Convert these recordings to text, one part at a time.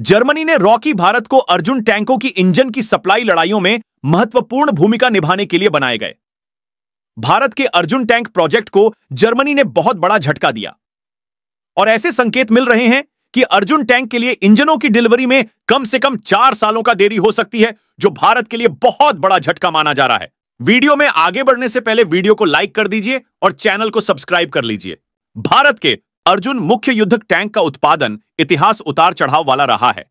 Germany ने Rocky Bharat को अर्जुन टैंकों की इंजन की सप्लाई लड़ाइयों में महत्वपूर्ण भूमिका निभाने के लिए बनाए गए भारत के अर्जुन टैंक प्रोजेक्ट को जर्मनी ने बहुत बड़ा झटका दिया और ऐसे संकेत मिल रहे हैं कि अर्जुन टैंक के लिए इंजनों की डिलीवरी में कम से कम चार सालों का देरी हो सकती है जो भारत के लिए बहुत बड़ा झटका माना जा रहा है वीडियो में आगे बढ़ने से पहले वीडियो को लाइक कर दीजिए और चैनल को सब्सक्राइब कर लीजिए भारत के अर्जुन मुख्य युद्धक टैंक का उत्पादन इतिहास उतार चढ़ाव वाला रहा है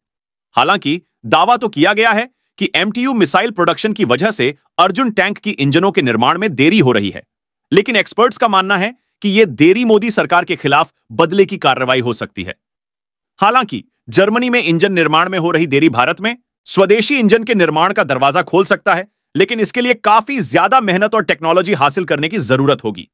हालांकि दावा तो किया गया है कि एमटीयू मिसाइल प्रोडक्शन की वजह से अर्जुन टैंक की इंजनों के निर्माण में देरी हो रही है लेकिन एक्सपर्ट्स का मानना है कि यह देरी मोदी सरकार के खिलाफ बदले की कार्रवाई हो सकती है हालांकि जर्मनी में इंजन निर्माण में हो रही देरी भारत में स्वदेशी इंजन के निर्माण का दरवाजा खोल सकता है लेकिन इसके लिए काफी ज्यादा मेहनत और टेक्नोलॉजी हासिल करने की जरूरत होगी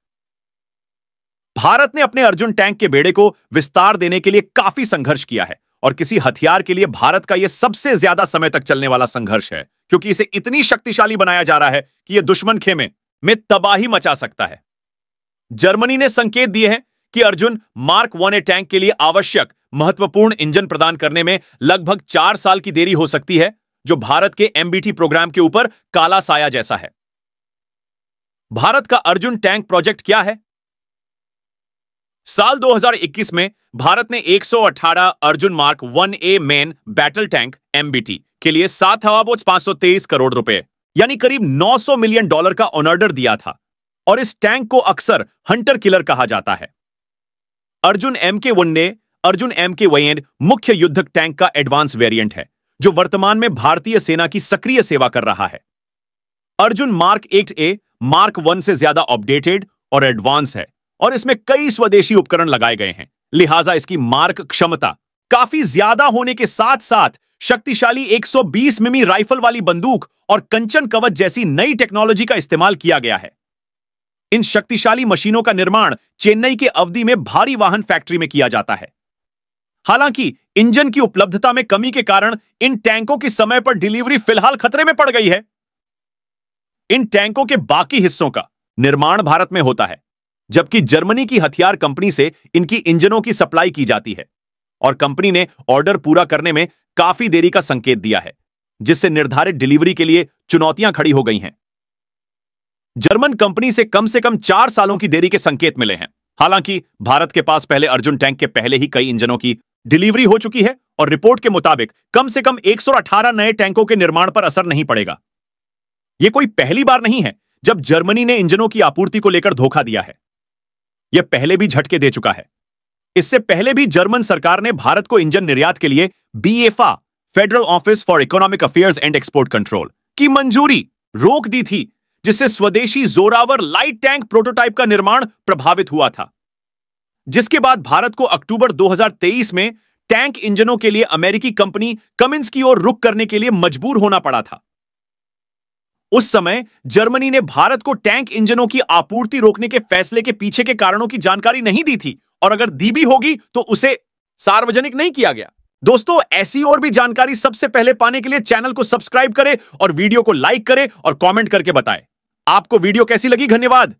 भारत ने अपने अर्जुन टैंक के बेड़े को विस्तार देने के लिए काफी संघर्ष किया है और किसी हथियार के लिए भारत का यह सबसे ज्यादा समय तक चलने वाला संघर्ष है क्योंकि इसे इतनी शक्तिशाली बनाया जा रहा है कि यह दुश्मन खेमे में तबाही मचा सकता है जर्मनी ने संकेत दिए हैं कि Arjun mark one A tank के लिए आवश्यक महत्वपूर्ण इंजन प्रदान करने में लगभग चार साल की देरी हो सकती है जो भारत के एमबीटी प्रोग्राम के ऊपर काला साया जैसा है भारत का अर्जुन टैंक प्रोजेक्ट क्या है साल 2021 में भारत ने 118 Arjun mark 1A main battle tank MBT के लिए सात हवाबोच 523 करोड़ रुपए यानी करीब 900 मिलियन डॉलर का ऑनर्डर दिया था और इस टैंक को अक्सर हंटर किलर कहा जाता है अर्जुन एम के वन ने अर्जुन एम के वैन मुख्य युद्धक टैंक का एडवांस वेरिएंट है जो वर्तमान में भारतीय सेना की सक्रिय सेवा कर रहा है अर्जुन मार्क एट ए मार्क वन से ज्यादा अपडेटेड और एडवांस है और इसमें कई स्वदेशी उपकरण लगाए गए हैं लिहाजा इसकी मार्क क्षमता काफी ज्यादा होने के साथ साथ शक्तिशाली 120 मिमी राइफल वाली बंदूक और कंचन कवच जैसी नई टेक्नोलॉजी का इस्तेमाल किया गया है इन शक्तिशाली मशीनों का निर्माण चेन्नई के अवधि में भारी वाहन फैक्ट्री में किया जाता है हालांकि इंजन की उपलब्धता में कमी के कारण इन टैंकों की समय पर डिलीवरी फिलहाल खतरे में पड़ गई है इन टैंकों के बाकी हिस्सों का निर्माण भारत में होता है जबकि जर्मनी की हथियार कंपनी से इनकी इंजनों की सप्लाई की जाती है और कंपनी ने ऑर्डर पूरा करने में काफी देरी का संकेत दिया है जिससे निर्धारित डिलीवरी के लिए चुनौतियां खड़ी हो गई हैं जर्मन कंपनी से कम से कम चार सालों की देरी के संकेत मिले हैं हालांकि भारत के पास पहले अर्जुन टैंक के पहले ही कई इंजनों की डिलीवरी हो चुकी है और रिपोर्ट के मुताबिक कम से कम 118 नए टैंकों के निर्माण पर असर नहीं पड़ेगा यह कोई पहली बार नहीं है जब जर्मनी ने इंजनों की आपूर्ति को लेकर धोखा दिया है यह पहले भी झटके दे चुका है इससे पहले भी जर्मन सरकार ने भारत को इंजन निर्यात के लिए बी federal office for economic affairs and export control की मंजूरी रोक दी थी जिससे स्वदेशी जोरावर लाइट टैंक प्रोटोटाइप का निर्माण प्रभावित हुआ था जिसके बाद भारत को अक्टूबर 2023 में टैंक इंजनों के लिए अमेरिकी कंपनी कमिंस की ओर रुक करने के लिए मजबूर होना पड़ा था उस समय जर्मनी ने भारत को टैंक इंजनों की आपूर्ति रोकने के फैसले के पीछे के कारणों की जानकारी नहीं दी थी और अगर दी भी होगी तो उसे सार्वजनिक नहीं किया गया दोस्तों ऐसी और भी जानकारी सबसे पहले पाने के लिए चैनल को सब्सक्राइब करें और वीडियो को लाइक करें और कमेंट करके बताएं आपको वीडियो कैसी लगी धन्यवाद